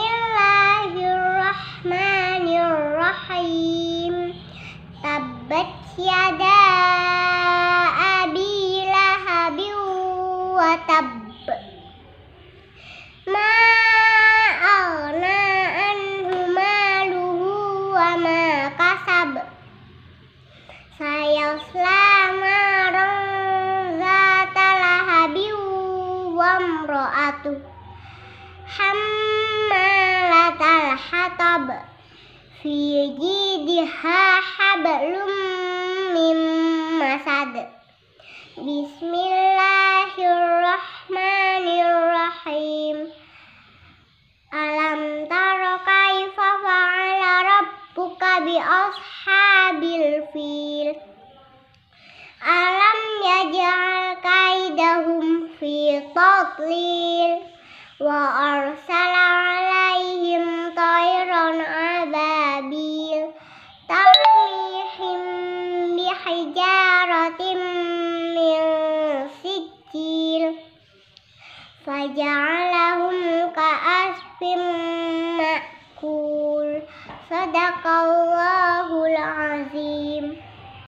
Bismillahirrahmanirrahim. Tabbat yada abi lahabi wa tabb. Ma aghna anhu maluhu wa ma kasab. Sayasla naran zata lahabi wa imra'atu. Ham hab fi gidi ha hab lum bismillahirrahmanirrahim alam taro kaifa fa'ala rabbuka wa arsala فجعلهم كأسف مأكول صدق الله